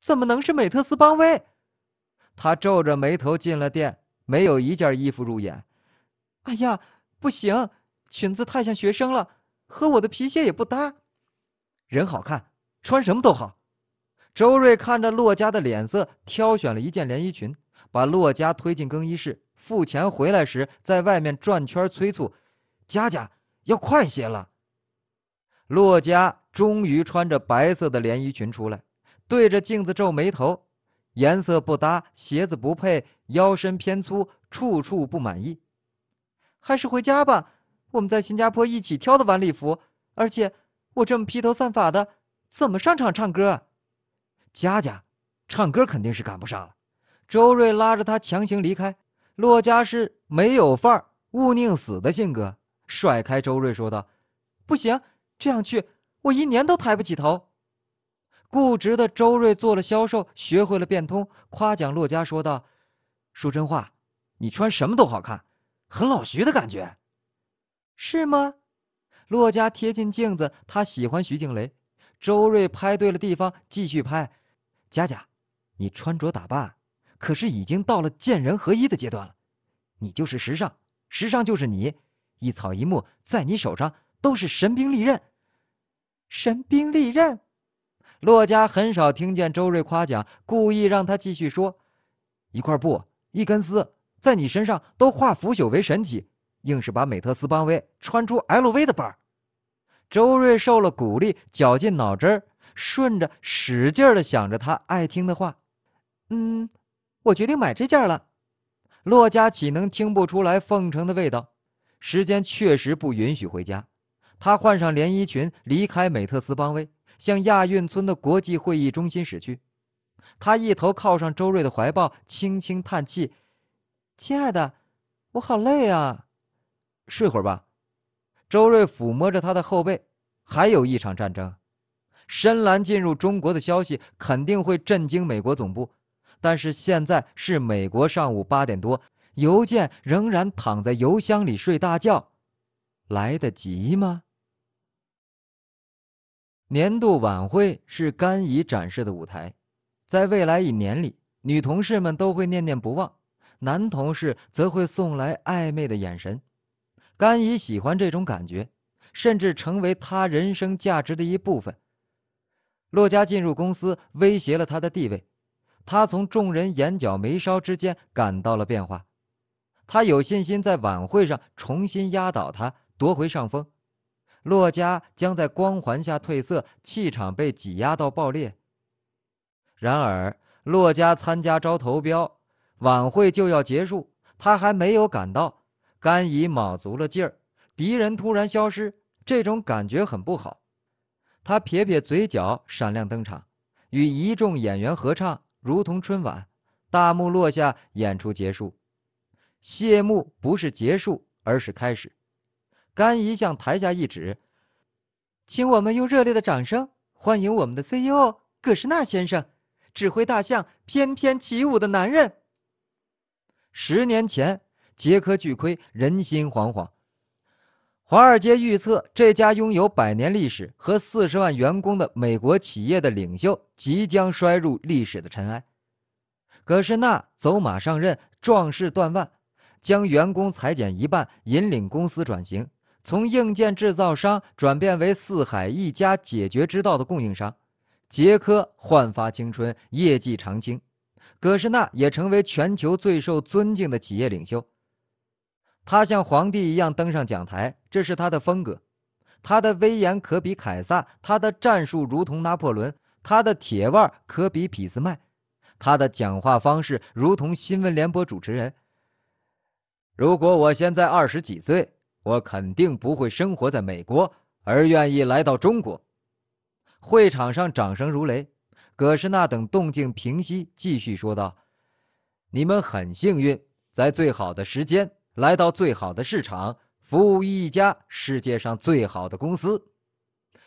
怎么能是美特斯邦威？他皱着眉头进了店，没有一件衣服入眼。哎呀，不行，裙子太像学生了，和我的皮鞋也不搭。人好看，穿什么都好。周瑞看着洛家的脸色，挑选了一件连衣裙，把洛家推进更衣室，付钱回来时，在外面转圈催促：“佳佳，要快些了。”洛家终于穿着白色的连衣裙出来。对着镜子皱眉头，颜色不搭，鞋子不配，腰身偏粗，处处不满意。还是回家吧。我们在新加坡一起挑的晚礼服，而且我这么披头散发的，怎么上场唱歌？佳佳，唱歌肯定是赶不上了。周瑞拉着他强行离开。骆家是没有范儿，勿宁死的性格，甩开周瑞说道：“不行，这样去我一年都抬不起头。”固执的周瑞做了销售，学会了变通。夸奖洛嘉说道：“说真话，你穿什么都好看，很老徐的感觉，是吗？”洛嘉贴近镜子，他喜欢徐静蕾。周瑞拍对了地方，继续拍。佳佳，你穿着打扮，可是已经到了见人合一的阶段了。你就是时尚，时尚就是你。一草一木在你手上都是神兵利刃，神兵利刃。洛嘉很少听见周瑞夸奖，故意让他继续说：“一块布，一根丝，在你身上都化腐朽为神奇，硬是把美特斯邦威穿出 LV 的范儿。”周瑞受了鼓励，绞尽脑汁儿，顺着使劲儿想着他爱听的话：“嗯，我决定买这件了。”洛嘉岂能听不出来奉承的味道？时间确实不允许回家，他换上连衣裙离开美特斯邦威。向亚运村的国际会议中心驶去，他一头靠上周瑞的怀抱，轻轻叹气：“亲爱的，我好累啊，睡会儿吧。”周瑞抚摸着他的后背。还有一场战争，深蓝进入中国的消息肯定会震惊美国总部，但是现在是美国上午八点多，邮件仍然躺在邮箱里睡大觉，来得及吗？年度晚会是甘姨展示的舞台，在未来一年里，女同事们都会念念不忘，男同事则会送来暧昧的眼神。甘姨喜欢这种感觉，甚至成为他人生价值的一部分。洛嘉进入公司威胁了他的地位，他从众人眼角眉梢之间感到了变化。他有信心在晚会上重新压倒他，夺回上风。骆家将在光环下褪色，气场被挤压到爆裂。然而，骆家参加招投标晚会就要结束，他还没有赶到。甘怡卯足了劲儿，敌人突然消失，这种感觉很不好。他撇撇嘴角，闪亮登场，与一众演员合唱，如同春晚。大幕落下，演出结束。谢幕不是结束，而是开始。甘姨向台下一指，请我们用热烈的掌声欢迎我们的 CEO 葛士纳先生，指挥大象翩翩起舞的男人。十年前，杰克巨亏，人心惶惶，华尔街预测这家拥有百年历史和四十万员工的美国企业的领袖即将摔入历史的尘埃。葛士纳走马上任，壮士断腕，将员工裁减一半，引领公司转型。从硬件制造商转变为四海一家解决之道的供应商，捷科焕发青春，业绩长青；葛士纳也成为全球最受尊敬的企业领袖。他像皇帝一样登上讲台，这是他的风格。他的威严可比凯撒，他的战术如同拿破仑，他的铁腕可比俾斯麦，他的讲话方式如同新闻联播主持人。如果我现在二十几岁。我肯定不会生活在美国，而愿意来到中国。会场上掌声如雷，葛氏娜等动静平息，继续说道：“你们很幸运，在最好的时间来到最好的市场，服务于一家世界上最好的公司。”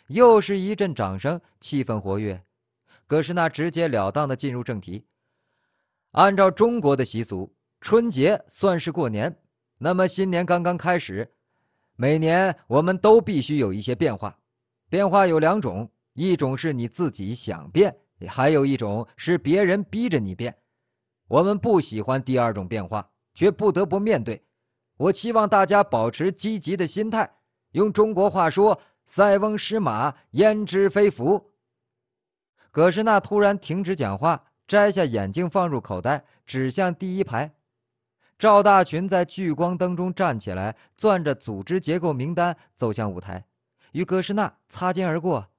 又是一阵掌声，气氛活跃。葛氏娜直截了当的进入正题：“按照中国的习俗，春节算是过年，那么新年刚刚开始。”每年我们都必须有一些变化，变化有两种，一种是你自己想变，还有一种是别人逼着你变。我们不喜欢第二种变化，却不得不面对。我希望大家保持积极的心态。用中国话说：“塞翁失马，焉知非福。”葛士纳突然停止讲话，摘下眼镜放入口袋，指向第一排。赵大群在聚光灯中站起来，攥着组织结构名单走向舞台，与葛诗娜擦肩而过。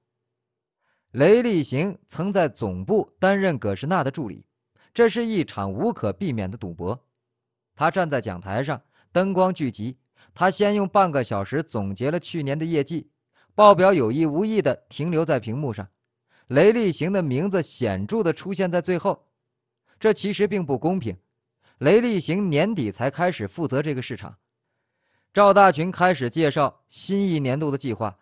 雷厉行曾在总部担任葛诗娜的助理，这是一场无可避免的赌博。他站在讲台上，灯光聚集。他先用半个小时总结了去年的业绩，报表有意无意的停留在屏幕上，雷厉行的名字显著的出现在最后。这其实并不公平。雷厉行年底才开始负责这个市场，赵大群开始介绍新一年度的计划。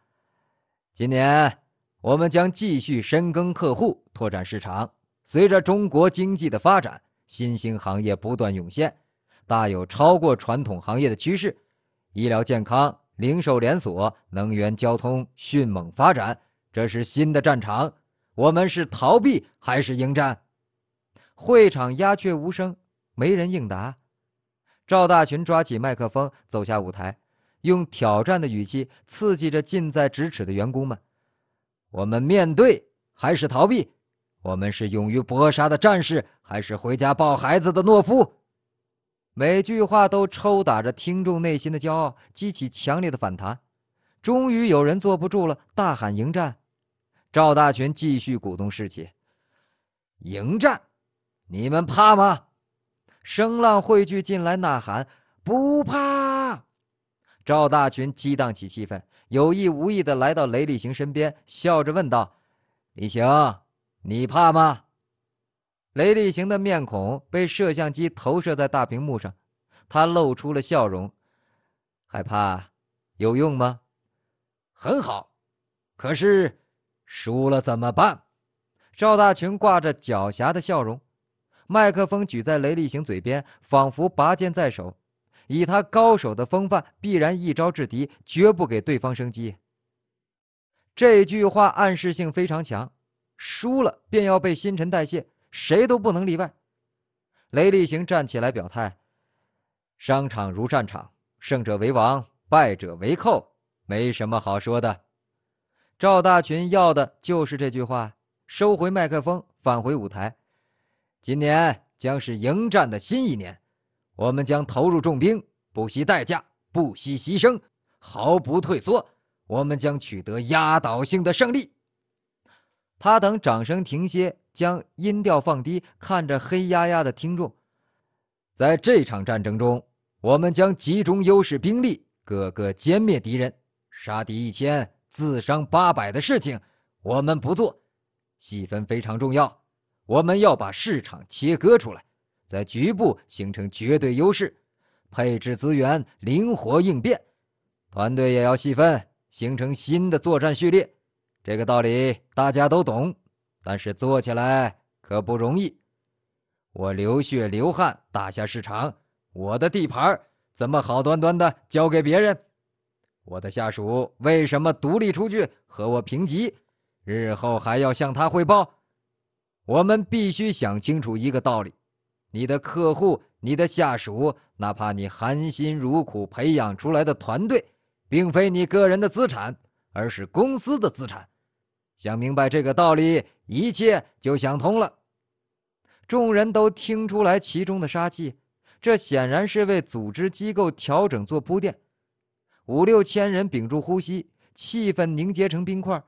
今年我们将继续深耕客户，拓展市场。随着中国经济的发展，新兴行业不断涌现，大有超过传统行业的趋势。医疗健康、零售连锁、能源交通迅猛发展，这是新的战场。我们是逃避还是迎战？会场鸦雀无声。没人应答。赵大群抓起麦克风，走下舞台，用挑战的语气刺激着近在咫尺的员工们：“我们面对还是逃避？我们是勇于搏杀的战士，还是回家抱孩子的懦夫？”每句话都抽打着听众内心的骄傲，激起强烈的反弹。终于有人坐不住了，大喊：“迎战！”赵大群继续鼓动士气：“迎战！你们怕吗？”声浪汇聚进来，呐喊不怕。赵大群激荡起气氛，有意无意的来到雷厉行身边，笑着问道：“李行，你怕吗？”雷厉行的面孔被摄像机投射在大屏幕上，他露出了笑容。害怕有用吗？很好，可是输了怎么办？赵大群挂着狡黠的笑容。麦克风举在雷厉行嘴边，仿佛拔剑在手，以他高手的风范，必然一招制敌，绝不给对方生机。这句话暗示性非常强，输了便要被新陈代谢，谁都不能例外。雷厉行站起来表态：“商场如战场，胜者为王，败者为寇，没什么好说的。”赵大群要的就是这句话。收回麦克风，返回舞台。今年将是迎战的新一年，我们将投入重兵，不惜代价，不惜牺牲，毫不退缩。我们将取得压倒性的胜利。他等掌声停歇，将音调放低，看着黑压压的听众。在这场战争中，我们将集中优势兵力，各个歼灭敌人。杀敌一千，自伤八百的事情，我们不做。细分非常重要。我们要把市场切割出来，在局部形成绝对优势，配置资源灵活应变，团队也要细分，形成新的作战序列。这个道理大家都懂，但是做起来可不容易。我流血流汗打下市场，我的地盘怎么好端端的交给别人？我的下属为什么独立出去和我评级？日后还要向他汇报？我们必须想清楚一个道理：你的客户、你的下属，哪怕你含辛茹苦培养出来的团队，并非你个人的资产，而是公司的资产。想明白这个道理，一切就想通了。众人都听出来其中的杀气，这显然是为组织机构调整做铺垫。五六千人屏住呼吸，气氛凝结成冰块。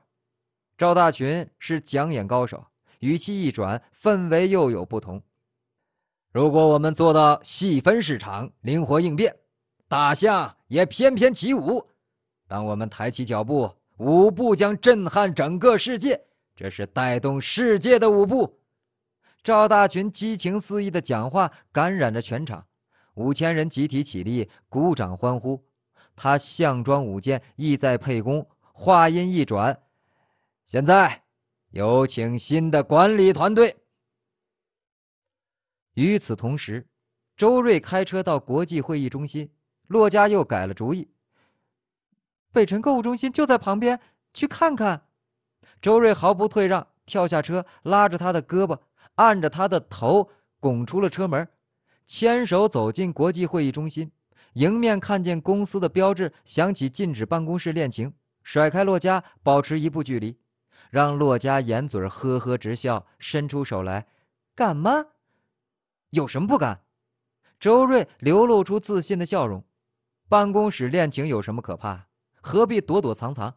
赵大群是讲演高手。语气一转，氛围又有不同。如果我们做到细分市场、灵活应变，大象也翩翩起舞。当我们抬起脚步，舞步将震撼整个世界。这是带动世界的舞步。赵大群激情四溢的讲话感染着全场，五千人集体起立，鼓掌欢呼。他项庄舞剑，意在沛公。话音一转，现在。有请新的管理团队。与此同时，周瑞开车到国际会议中心，洛家又改了主意。北辰购物中心就在旁边，去看看。周瑞毫不退让，跳下车，拉着他的胳膊，按着他的头拱出了车门，牵手走进国际会议中心。迎面看见公司的标志，想起禁止办公室恋情，甩开洛家，保持一步距离。让洛家掩嘴呵呵直笑，伸出手来，敢吗？有什么不敢？周瑞流露出自信的笑容。办公室恋情有什么可怕？何必躲躲藏藏？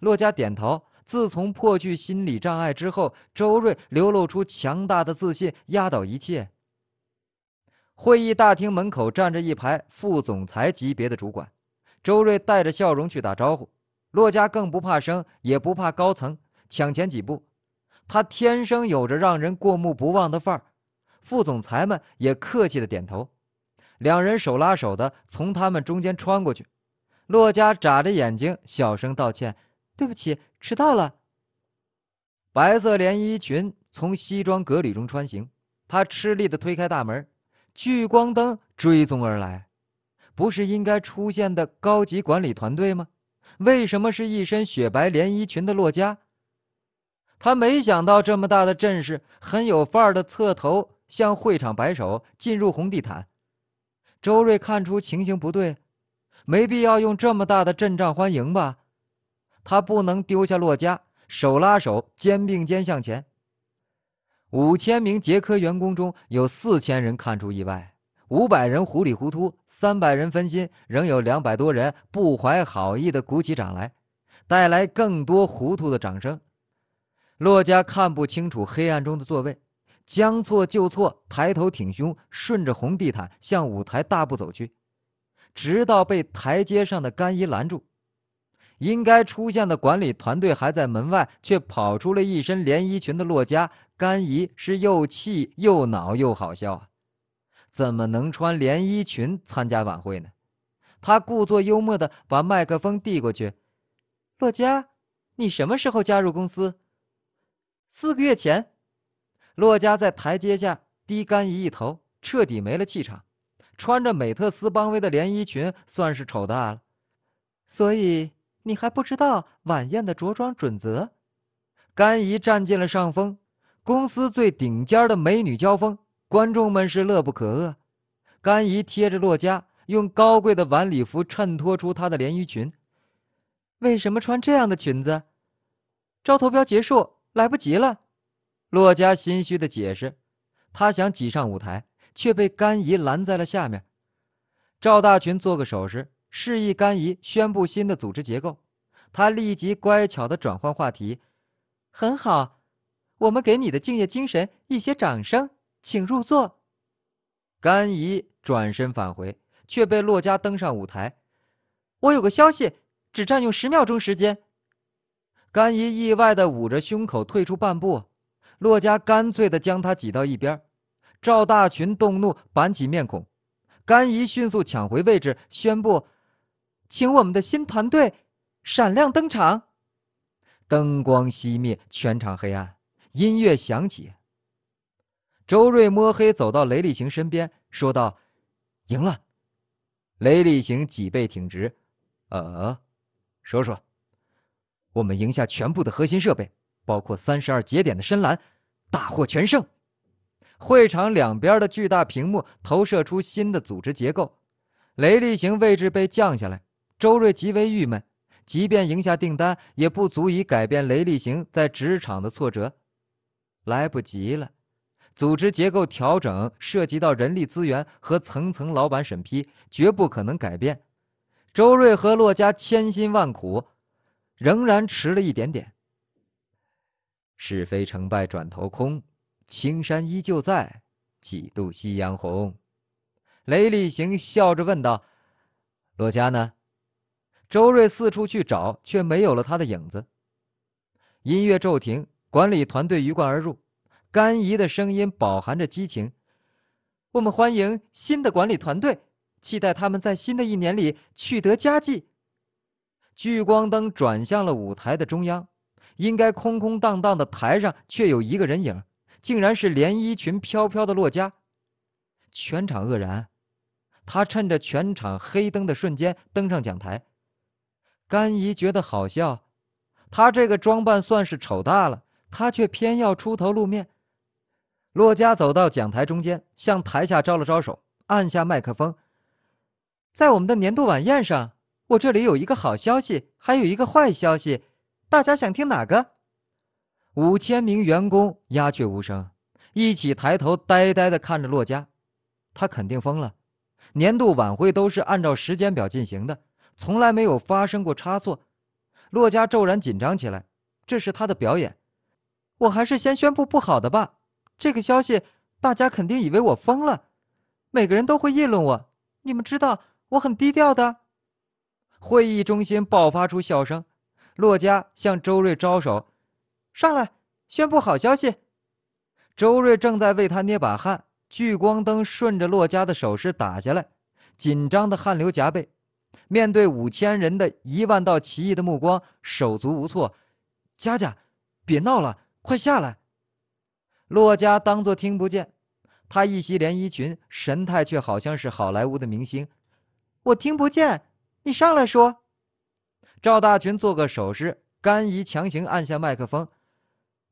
洛家点头。自从破去心理障碍之后，周瑞流露出强大的自信，压倒一切。会议大厅门口站着一排副总裁级别的主管，周瑞带着笑容去打招呼。洛家更不怕生，也不怕高层。抢前几步，他天生有着让人过目不忘的范儿，副总裁们也客气的点头，两人手拉手的从他们中间穿过去。洛佳眨着眼睛，小声道歉：“对不起，迟到了。”白色连衣裙从西装革履中穿行，他吃力的推开大门，聚光灯追踪而来。不是应该出现的高级管理团队吗？为什么是一身雪白连衣裙的洛佳？他没想到这么大的阵势，很有范儿的侧头向会场摆手，进入红地毯。周瑞看出情形不对，没必要用这么大的阵仗欢迎吧。他不能丢下洛家，手拉手，肩并肩向前。五千名杰科员工中有四千人看出意外，五百人糊里糊涂，三百人分心，仍有两百多人不怀好意的鼓起掌来，带来更多糊涂的掌声。洛家看不清楚黑暗中的座位，将错就错，抬头挺胸，顺着红地毯向舞台大步走去，直到被台阶上的干衣拦住。应该出现的管理团队还在门外，却跑出了一身连衣裙的洛家。甘姨是又气又恼又好笑啊！怎么能穿连衣裙参加晚会呢？他故作幽默的把麦克风递过去：“洛佳，你什么时候加入公司？”四个月前，洛嘉在台阶下低干一头，彻底没了气场。穿着美特斯邦威的连衣裙，算是丑大了。所以你还不知道晚宴的着装准则？甘姨占尽了上风，公司最顶尖的美女交锋，观众们是乐不可遏。甘姨贴着洛嘉，用高贵的晚礼服衬托出她的连衣裙。为什么穿这样的裙子？招投标结束。来不及了，洛嘉心虚的解释，他想挤上舞台，却被甘姨拦在了下面。赵大群做个手势，示意甘姨宣布新的组织结构。他立即乖巧的转换话题，很好，我们给你的敬业精神一些掌声，请入座。甘姨转身返回，却被洛嘉登上舞台。我有个消息，只占用十秒钟时间。甘姨意外的捂着胸口退出半步，洛家干脆的将她挤到一边。赵大群动怒，板起面孔。甘姨迅速抢回位置，宣布：“请我们的新团队闪亮登场。”灯光熄灭，全场黑暗。音乐响起。周瑞摸黑走到雷厉行身边，说道：“赢了。”雷厉行脊背挺直：“呃，说说。”我们赢下全部的核心设备，包括三十二节点的深蓝，大获全胜。会场两边的巨大屏幕投射出新的组织结构，雷厉行位置被降下来。周瑞极为郁闷，即便赢下订单，也不足以改变雷厉行在职场的挫折。来不及了，组织结构调整涉及到人力资源和层层老板审批，绝不可能改变。周瑞和洛家千辛万苦。仍然迟了一点点。是非成败转头空，青山依旧在，几度夕阳红。雷厉行笑着问道：“罗佳呢？”周瑞四处去找，却没有了他的影子。音乐骤停，管理团队鱼贯而入。甘怡的声音饱含着激情：“我们欢迎新的管理团队，期待他们在新的一年里取得佳绩。”聚光灯转向了舞台的中央，应该空空荡荡的台上却有一个人影，竟然是连衣裙飘飘的洛嘉。全场愕然。他趁着全场黑灯的瞬间登上讲台。甘姨觉得好笑，他这个装扮算是丑大了，他却偏要出头露面。洛嘉走到讲台中间，向台下招了招手，按下麦克风，在我们的年度晚宴上。我这里有一个好消息，还有一个坏消息，大家想听哪个？五千名员工鸦雀无声，一起抬头呆呆的看着洛嘉，他肯定疯了。年度晚会都是按照时间表进行的，从来没有发生过差错。洛嘉骤然紧张起来，这是他的表演，我还是先宣布不好的吧。这个消息大家肯定以为我疯了，每个人都会议论我。你们知道我很低调的。会议中心爆发出笑声，洛嘉向周瑞招手，上来宣布好消息。周瑞正在为他捏把汗，聚光灯顺着洛嘉的手势打下来，紧张的汗流浃背。面对五千人的一万道奇异的目光，手足无措。佳佳，别闹了，快下来。洛嘉当作听不见，她一袭连衣裙，神态却好像是好莱坞的明星。我听不见。你上来说。赵大群做个手势，甘姨强行按下麦克风。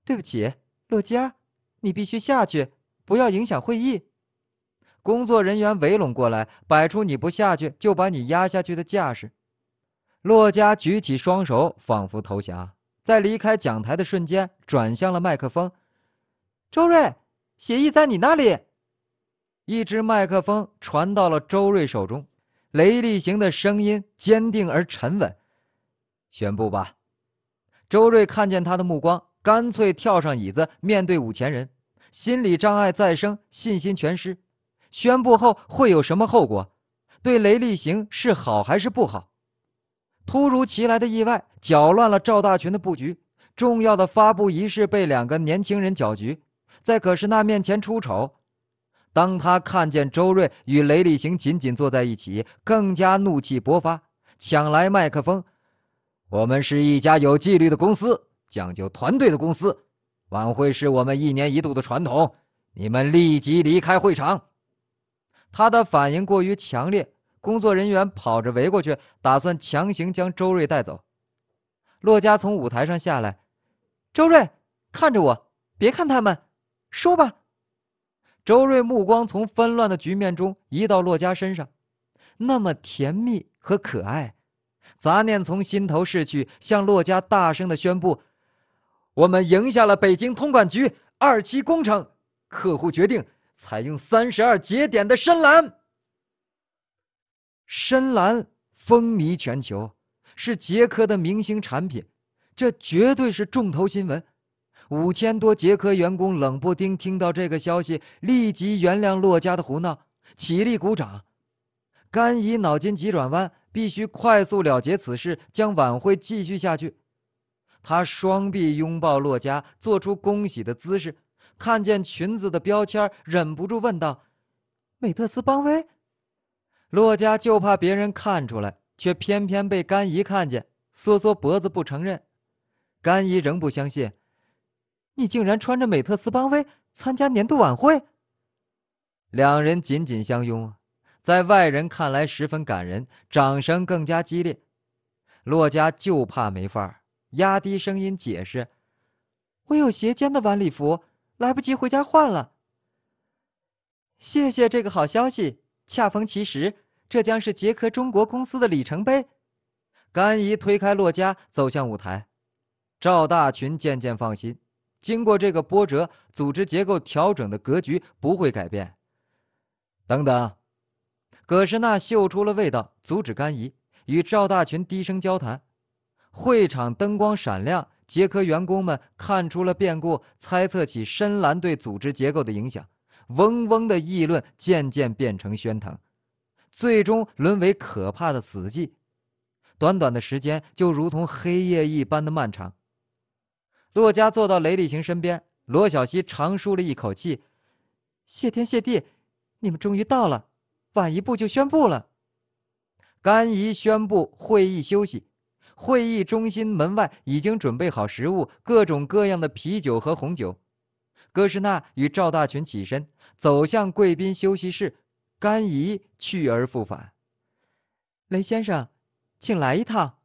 对不起，洛嘉，你必须下去，不要影响会议。工作人员围拢过来，摆出你不下去就把你压下去的架势。洛嘉举起双手，仿佛投降，在离开讲台的瞬间转向了麦克风。周瑞，协议在你那里。一只麦克风传到了周瑞手中。雷厉行的声音坚定而沉稳，宣布吧。周瑞看见他的目光，干脆跳上椅子，面对五千人，心理障碍再生，信心全失。宣布后会有什么后果？对雷厉行是好还是不好？突如其来的意外搅乱了赵大群的布局，重要的发布仪式被两个年轻人搅局，在葛诗娜面前出丑。当他看见周瑞与雷厉行紧紧坐在一起，更加怒气勃发，抢来麦克风：“我们是一家有纪律的公司，讲究团队的公司。晚会是我们一年一度的传统，你们立即离开会场。”他的反应过于强烈，工作人员跑着围过去，打算强行将周瑞带走。洛嘉从舞台上下来，周瑞，看着我，别看他们，说吧。周瑞目光从纷乱的局面中移到洛嘉身上，那么甜蜜和可爱，杂念从心头逝去，向洛嘉大声的宣布：“我们赢下了北京通管局二期工程，客户决定采用三十二节点的深蓝。”深蓝风靡全球，是捷科的明星产品，这绝对是重头新闻。五千多捷克员工冷不丁听到这个消息，立即原谅洛家的胡闹，起立鼓掌。甘姨脑筋急转弯，必须快速了结此事，将晚会继续下去。他双臂拥抱洛佳，做出恭喜的姿势。看见裙子的标签，忍不住问道：“美特斯邦威。”洛佳就怕别人看出来，却偏偏被甘姨看见，缩缩脖子不承认。甘姨仍不相信。你竟然穿着美特斯邦威参加年度晚会！两人紧紧相拥在外人看来十分感人，掌声更加激烈。洛嘉就怕没法儿，压低声音解释：“我有斜肩的晚礼服，来不及回家换了。”谢谢这个好消息，恰逢其时，这将是捷克中国公司的里程碑。甘姨推开洛嘉，走向舞台。赵大群渐渐放心。经过这个波折，组织结构调整的格局不会改变。等等，葛诗娜嗅出了味道，阻止甘怡，与赵大群低声交谈。会场灯光闪亮，杰克员工们看出了变故，猜测起深蓝对组织结构的影响。嗡嗡的议论渐渐变成喧腾，最终沦为可怕的死寂。短短的时间就如同黑夜一般的漫长。洛嘉坐到雷厉行身边，罗小溪长舒了一口气：“谢天谢地，你们终于到了，晚一步就宣布了。”甘姨宣布会议休息。会议中心门外已经准备好食物，各种各样的啤酒和红酒。戈士娜与赵大群起身走向贵宾休息室，甘姨去而复返。雷先生，请来一趟。